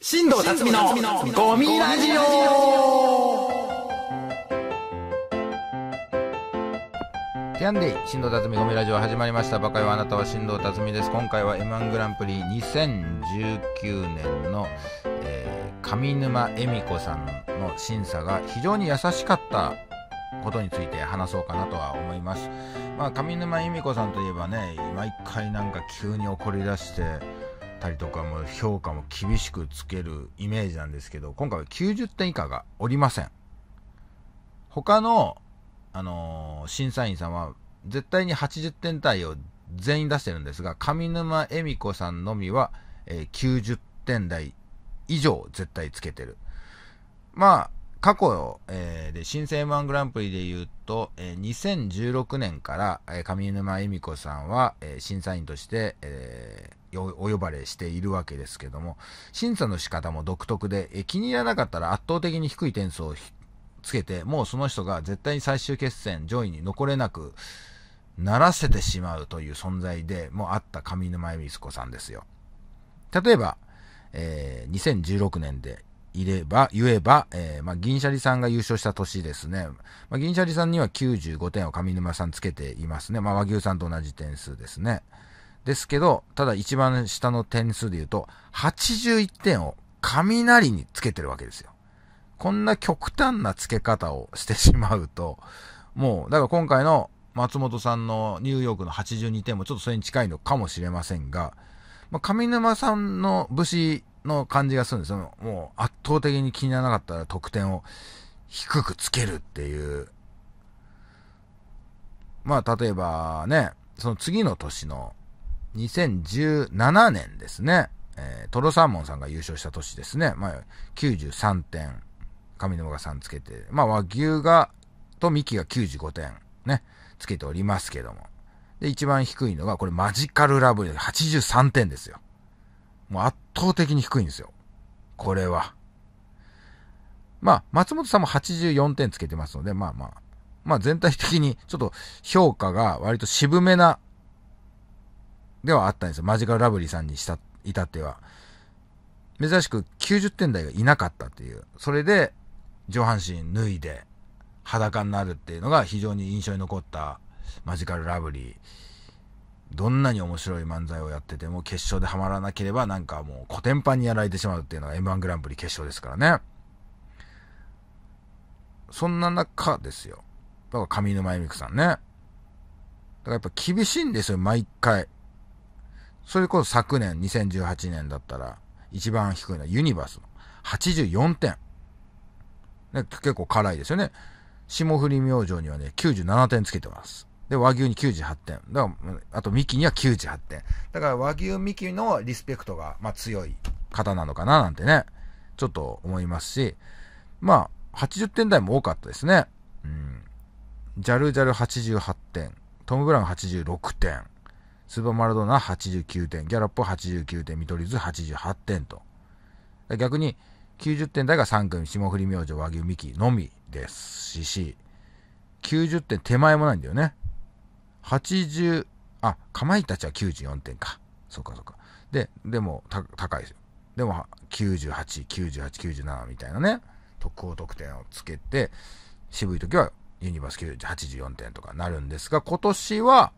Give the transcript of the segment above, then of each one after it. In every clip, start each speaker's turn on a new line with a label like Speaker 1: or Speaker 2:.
Speaker 1: 新藤辰巳のゴミラジオキャンディ新藤辰巳ゴミラジオ始まりましたバカよあなたは新藤辰巳です今回は m 1グランプリ2019年の、えー、上沼恵美子さんの審査が非常に優しかったことについて話そうかなとは思いますまあ上沼恵美子さんといえばね毎回なんか急に怒り出してたりとかも評価も厳しくつけるイメージなんですけど、今回は90点以下がおりません。他の、あのー、審査員さんは絶対に80点台を全員出してるんですが、上沼恵美子さんのみは、えー、90点台以上絶対つけてる。まあ、過去、えー、で、新生 M1 グランプリで言うと、えー、2016年から、えー、上沼恵美子さんは、えー、審査員として、えー、お呼ばれしているわけですけども、審査の仕方も独特で、えー、気に入らなかったら圧倒的に低い点数をつけて、もうその人が絶対に最終決戦上位に残れなくならせてしまうという存在でもあった上沼恵美子さんですよ。例えば、えー、2016年でいれば、言えば、えー、まあ、銀シャリさんが優勝した年ですね。まあ、銀シャリさんには95点を上沼さんつけていますね。まあ、和牛さんと同じ点数ですね。ですけど、ただ一番下の点数で言うと、81点を雷につけてるわけですよ。こんな極端な付け方をしてしまうと、もう、だから今回の松本さんのニューヨークの82点もちょっとそれに近いのかもしれませんが、まあ、上沼さんの武士の感じがするんですよ。もう圧倒的に気にならなかったら得点を低くつけるっていう。まあ、例えばね、その次の年の2017年ですね。えー、トロサーモンさんが優勝した年ですね。まあ、93点。上沼が3つけて、まあ、和牛が、とミキが95点ね、つけておりますけども。で、一番低いのが、これマジカルラブリー83点ですよ。もう圧倒的に低いんですよ。これは。まあ、松本さんも84点つけてますので、まあまあ、まあ全体的にちょっと評価が割と渋めな、ではあったんですよ。マジカルラブリーさんにした、いたっては。珍しく90点台がいなかったという。それで、上半身脱いで、裸になるっていうのが非常に印象に残ったマジカルラブリー。どんなに面白い漫才をやってても決勝でハマらなければなんかもうコテンパンにやられてしまうっていうのが M1 グランプリ決勝ですからね。そんな中ですよ。だから上沼恵美子さんね。だからやっぱ厳しいんですよ、毎回。それこそ昨年、2018年だったら、一番低いのはユニバースの84点。ね、結構辛いですよね。霜降り明星にはね、97点つけてます。で、和牛に98点。だから、あとミキには98点。だから和牛ミキのリスペクトが、まあ強い方なのかななんてね、ちょっと思いますし、まあ、80点台も多かったですね。うん。ジャルジャル88点。トム・ブラウン86点。スーパーマラドーナ89点。ギャラップ89点。見取り図88点と。逆に、90点台が3組、霜降り明星、和牛、ミキのみですし、90点手前もないんだよね。80、あ、かまいたちは94点か。そうかそうか。で、でも、高いですよ。でも、98、98、97みたいなね、特高得点をつけて、渋い時はユニバース84点とかなるんですが、今年は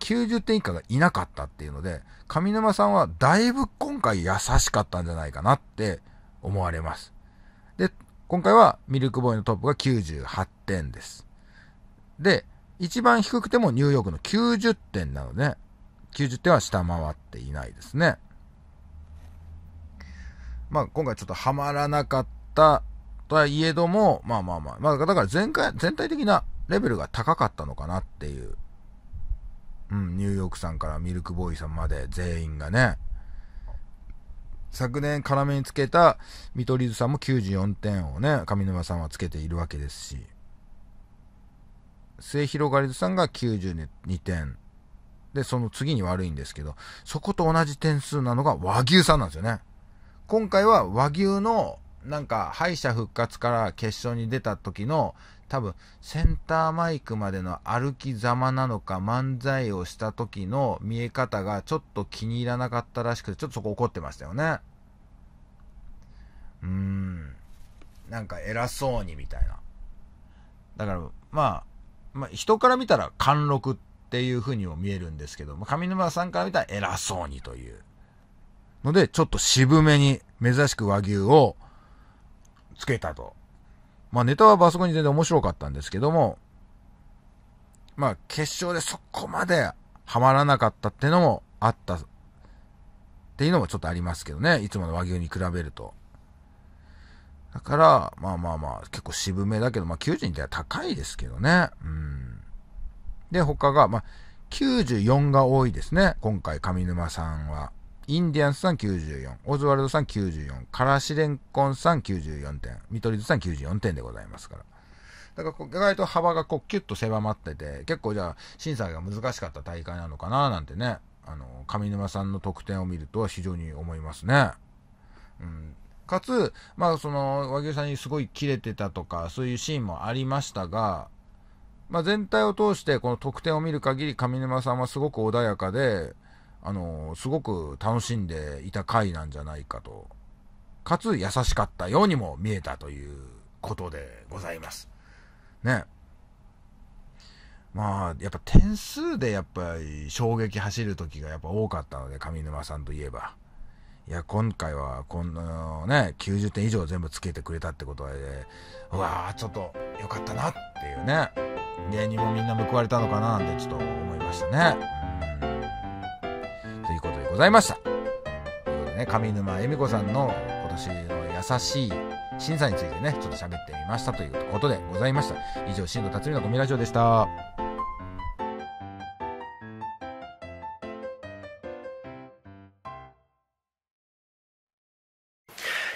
Speaker 1: 90点以下がいなかったっていうので、上沼さんはだいぶ今回優しかったんじゃないかなって思われます。で、今回はミルクボーイのトップが98点です。で、一番低くてもニューヨークの90点なので、90点は下回っていないですね。まあ、今回ちょっとハマらなかったとはいえども、まあまあまあ、まあ、だから前回、全体的なレベルが高かったのかなっていう。うん、ニューヨークさんからミルクボーイさんまで全員がね。昨年辛めにつけた見取り図さんも94点をね、上沼さんはつけているわけですし。末広がりずさんが92点。で、その次に悪いんですけど、そこと同じ点数なのが和牛さんなんですよね。今回は和牛の、なんか、敗者復活から決勝に出た時の、多分、センターマイクまでの歩きざまなのか、漫才をした時の見え方がちょっと気に入らなかったらしくて、ちょっとそこ怒ってましたよね。うーん。なんか偉そうにみたいな。だから、まあ、まあ、人から見たら貫禄っていう風にも見えるんですけど、まあ、上沼さんから見たら偉そうにという。ので、ちょっと渋めに珍しく和牛をつけたと。まあネタはバそコに全然面白かったんですけども、まあ決勝でそこまでハマらなかったってのもあったっていうのもちょっとありますけどね。いつもの和牛に比べると。だから、まあまあまあ、結構渋めだけど、まあ90人では高いですけどね。うんで、他が、まあ、94が多いですね。今回、上沼さんは。インディアンスさん94、オズワルドさん94、からしレンコンさん94点、見取り図さん94点でございますから。だから意外と幅がこうキュッと狭まってて、結構じゃあ審査が難しかった大会なのかななんてね、あの、上沼さんの得点を見ると非常に思いますね。うん。かつ、まあその和牛さんにすごいキレてたとか、そういうシーンもありましたが、まあ、全体を通してこの得点を見る限り上沼さんはすごく穏やかで、あのすごく楽しんでいた回なんじゃないかと、かつ優しかったようにも見えたということでございます。ね。まあ、やっぱ点数でやっぱり衝撃走る時がやっぱ多かったので、上沼さんといえば。いや、今回は、このね、90点以上全部つけてくれたってことで、うわちょっと良かったなっていうね。芸人もみんな報われたのかななんてちょっと思いましたね。ということでございました。ということでね、上沼恵美子さんの今年の優しい審査についてね、ちょっと喋ってみましたということでございました。以上、新藤辰巳のゴミラジオでした。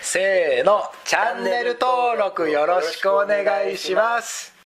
Speaker 1: せーのチャンネル登録よろしくお願いします